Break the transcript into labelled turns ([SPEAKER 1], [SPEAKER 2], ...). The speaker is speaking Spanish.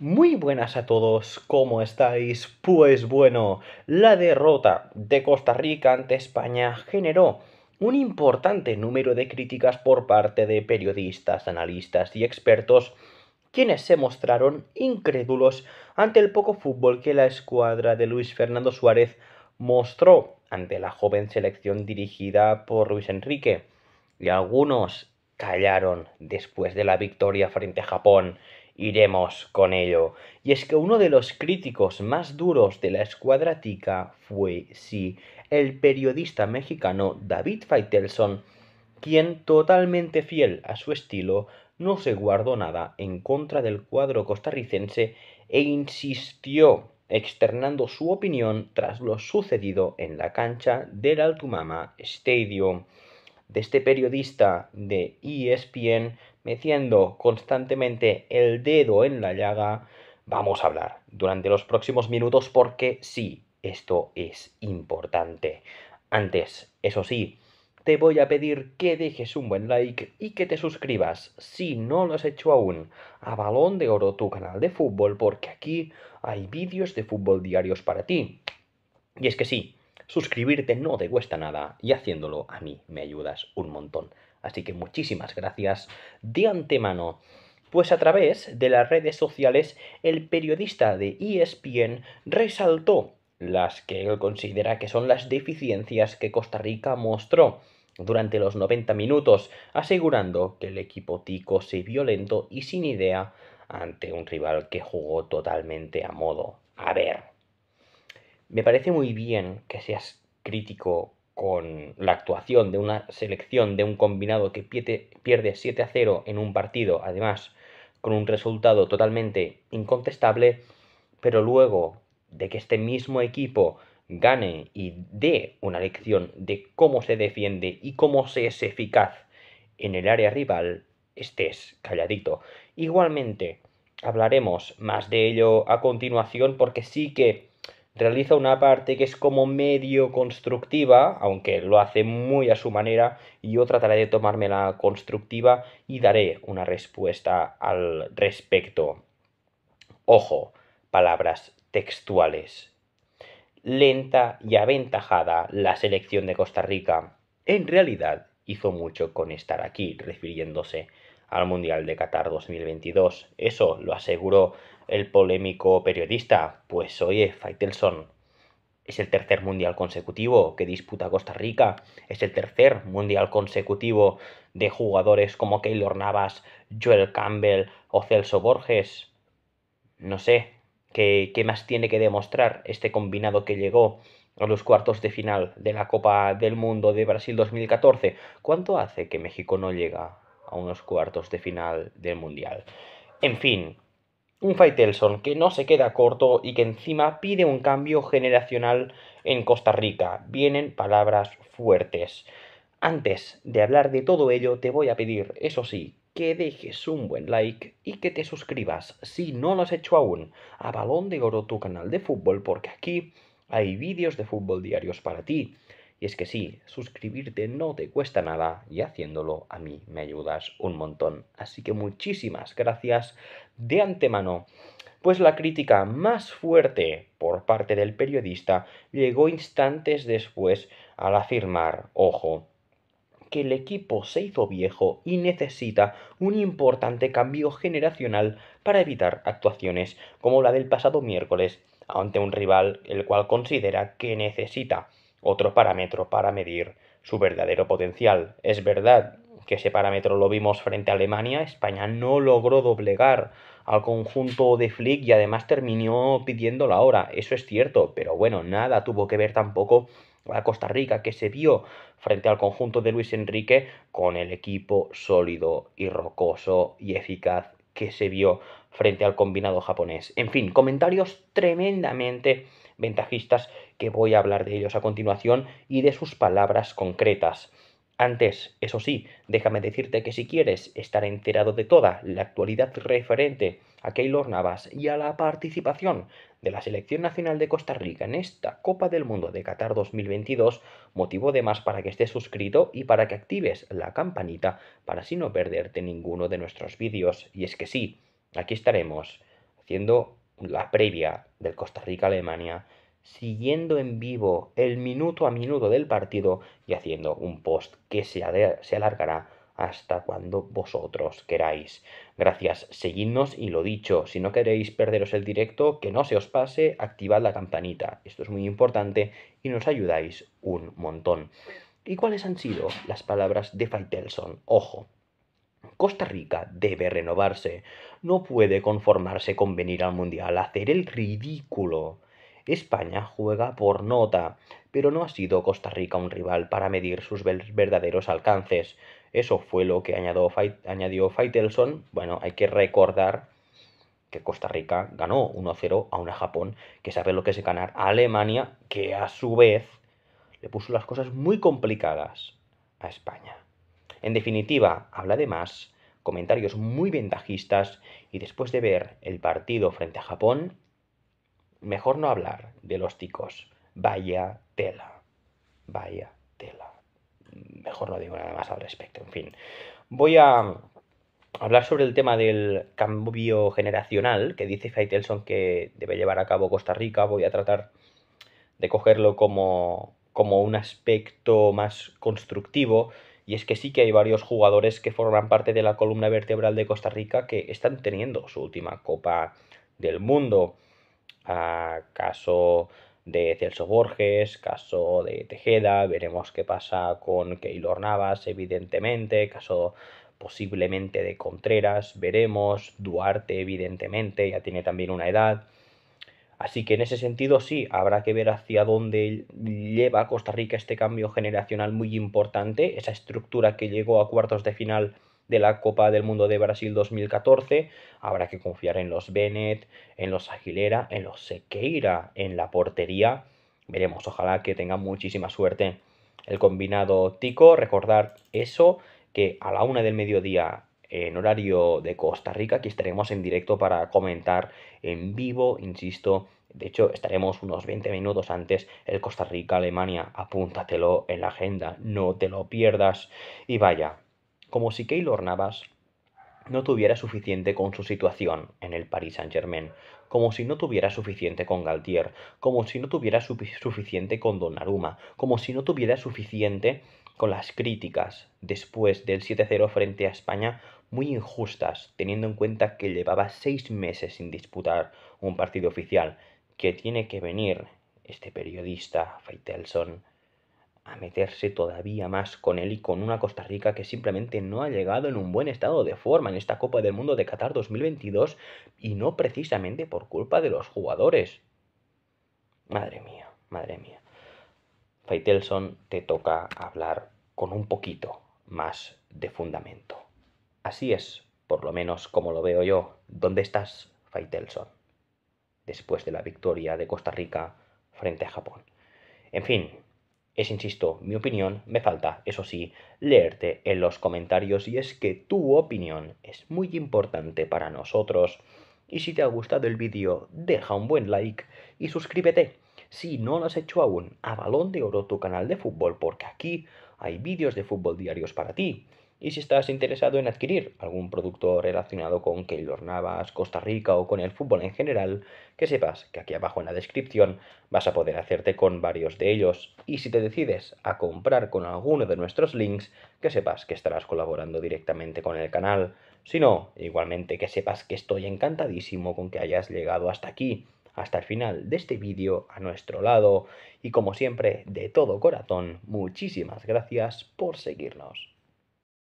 [SPEAKER 1] Muy buenas a todos, ¿cómo estáis? Pues bueno, la derrota de Costa Rica ante España generó un importante número de críticas por parte de periodistas, analistas y expertos, quienes se mostraron incrédulos ante el poco fútbol que la escuadra de Luis Fernando Suárez mostró ante la joven selección dirigida por Luis Enrique. Y algunos callaron después de la victoria frente a Japón iremos con ello. Y es que uno de los críticos más duros de la escuadra tica fue, sí, el periodista mexicano David Faitelson, quien, totalmente fiel a su estilo, no se guardó nada en contra del cuadro costarricense e insistió externando su opinión tras lo sucedido en la cancha del Altumama Stadium. De este periodista de ESPN metiendo constantemente el dedo en la llaga, vamos a hablar durante los próximos minutos porque sí, esto es importante. Antes, eso sí, te voy a pedir que dejes un buen like y que te suscribas, si no lo has hecho aún, a Balón de Oro, tu canal de fútbol, porque aquí hay vídeos de fútbol diarios para ti. Y es que sí, suscribirte no te cuesta nada y haciéndolo a mí me ayudas un montón. Así que muchísimas gracias de antemano. Pues a través de las redes sociales, el periodista de ESPN resaltó las que él considera que son las deficiencias que Costa Rica mostró durante los 90 minutos, asegurando que el equipo tico se violento y sin idea ante un rival que jugó totalmente a modo. A ver, me parece muy bien que seas crítico con la actuación de una selección de un combinado que pierde 7 a 0 en un partido, además con un resultado totalmente incontestable, pero luego de que este mismo equipo gane y dé una lección de cómo se defiende y cómo se es eficaz en el área rival, estés calladito. Igualmente, hablaremos más de ello a continuación porque sí que realiza una parte que es como medio constructiva, aunque lo hace muy a su manera, y yo trataré de tomarme la constructiva y daré una respuesta al respecto. Ojo, palabras textuales. Lenta y aventajada la selección de Costa Rica. En realidad hizo mucho con estar aquí, refiriéndose al Mundial de Qatar 2022. Eso lo aseguró el polémico periodista. Pues oye, Faitelson, es el tercer mundial consecutivo que disputa Costa Rica, es el tercer mundial consecutivo de jugadores como Keylor Navas, Joel Campbell o Celso Borges. No sé, ¿qué, qué más tiene que demostrar este combinado que llegó a los cuartos de final de la Copa del Mundo de Brasil 2014? ¿Cuánto hace que México no llega a unos cuartos de final del Mundial. En fin, un Faitelson que no se queda corto y que encima pide un cambio generacional en Costa Rica. Vienen palabras fuertes. Antes de hablar de todo ello, te voy a pedir, eso sí, que dejes un buen like y que te suscribas, si no lo has hecho aún, a Balón de Oro, tu canal de fútbol, porque aquí hay vídeos de fútbol diarios para ti. Y es que sí, suscribirte no te cuesta nada y haciéndolo a mí me ayudas un montón. Así que muchísimas gracias de antemano. Pues la crítica más fuerte por parte del periodista llegó instantes después al afirmar, ojo, que el equipo se hizo viejo y necesita un importante cambio generacional para evitar actuaciones como la del pasado miércoles ante un rival el cual considera que necesita otro parámetro para medir su verdadero potencial. Es verdad que ese parámetro lo vimos frente a Alemania, España no logró doblegar al conjunto de Flick y además terminó pidiendo la hora, eso es cierto, pero bueno, nada tuvo que ver tampoco a Costa Rica que se vio frente al conjunto de Luis Enrique con el equipo sólido y rocoso y eficaz que se vio frente al combinado japonés. En fin, comentarios tremendamente ventajistas que voy a hablar de ellos a continuación y de sus palabras concretas. Antes, eso sí, déjame decirte que si quieres estar enterado de toda la actualidad referente a Keylor Navas y a la participación de la Selección Nacional de Costa Rica en esta Copa del Mundo de Qatar 2022, motivo de más para que estés suscrito y para que actives la campanita para así no perderte ninguno de nuestros vídeos. Y es que sí, aquí estaremos haciendo la previa del Costa Rica-Alemania siguiendo en vivo el minuto a minuto del partido y haciendo un post que se, alargará hasta cuando vosotros queráis. Gracias, seguidnos y lo dicho, si no queréis perderos el directo, que no se os pase, activad la campanita. Esto es muy importante y nos ayudáis un montón. ¿Y cuáles han sido las palabras de Faitelson? Ojo, Costa Rica debe renovarse. No puede conformarse con venir al Mundial hacer el ridículo. España juega por nota, pero no ha sido Costa Rica un rival para medir sus verdaderos alcances. Eso fue lo que añadió, añadió Faitelson. Bueno, hay que recordar que Costa Rica ganó 1-0 a una Japón que sabe lo que es ganar a Alemania, que a su vez le puso las cosas muy complicadas a España. En definitiva, habla de más, comentarios muy ventajistas y después de ver el partido frente a Japón, mejor no hablar de los ticos. Vaya tela. Vaya tela. Mejor no digo nada más al respecto. En fin. Voy a hablar sobre el tema del cambio generacional que dice Faitelson que debe llevar a cabo Costa Rica. Voy a tratar de cogerlo como, como un aspecto más constructivo. Y es que sí que hay varios jugadores que forman parte de la columna vertebral de Costa Rica que están teniendo su última Copa del Mundo caso de Celso Borges, caso de Tejeda, veremos qué pasa con Keylor Navas, evidentemente, caso posiblemente de Contreras, veremos, Duarte, evidentemente, ya tiene también una edad. Así que en ese sentido sí, habrá que ver hacia dónde lleva Costa Rica este cambio generacional muy importante, esa estructura que llegó a cuartos de final de la Copa del Mundo de Brasil 2014, habrá que confiar en los Bennett, en los Aguilera, en los Sequeira, en la portería. Veremos, ojalá que tenga muchísima suerte el combinado tico. Recordar eso, que a la una del mediodía en horario de Costa Rica, aquí estaremos en directo para comentar en vivo, insisto. De hecho, estaremos unos 20 minutos antes el Costa Rica-Alemania. Apúntatelo en la agenda, no te lo pierdas. Y vaya, como si Keylor Navas no tuviera suficiente con su situación en el Paris Saint-Germain, como si no tuviera suficiente con Galtier, como si no tuviera suficiente con Donnarumma, como si no tuviera suficiente con las críticas después del 7-0 frente a España muy injustas, teniendo en cuenta que llevaba seis meses sin disputar un partido oficial, que tiene que venir este periodista, Faitelson, a meterse todavía más con él y con una Costa Rica que simplemente no ha llegado en un buen estado de forma en esta Copa del Mundo de Qatar 2022 y no precisamente por culpa de los jugadores. Madre mía, madre mía. Faitelson, te toca hablar con un poquito más de fundamento. Así es, por lo menos como lo veo yo. ¿Dónde estás, Faitelson? Después de la victoria de Costa Rica frente a Japón. En fin, es, insisto, mi opinión, me falta, eso sí, leerte en los comentarios y es que tu opinión es muy importante para nosotros. Y si te ha gustado el vídeo, deja un buen like y suscríbete. Si no lo has hecho aún, a Balón de Oro tu canal de fútbol, porque aquí hay vídeos de fútbol diarios para ti y si estás interesado en adquirir algún producto relacionado con Keylor Navas, Costa Rica o con el fútbol en general, que sepas que aquí abajo en la descripción vas a poder hacerte con varios de ellos y si te decides a comprar con alguno de nuestros links, que sepas que estarás colaborando directamente con el canal. Si no, igualmente que sepas que estoy encantadísimo con que hayas llegado hasta aquí hasta el final de este vídeo a nuestro lado y como siempre de todo corazón muchísimas gracias por seguirnos.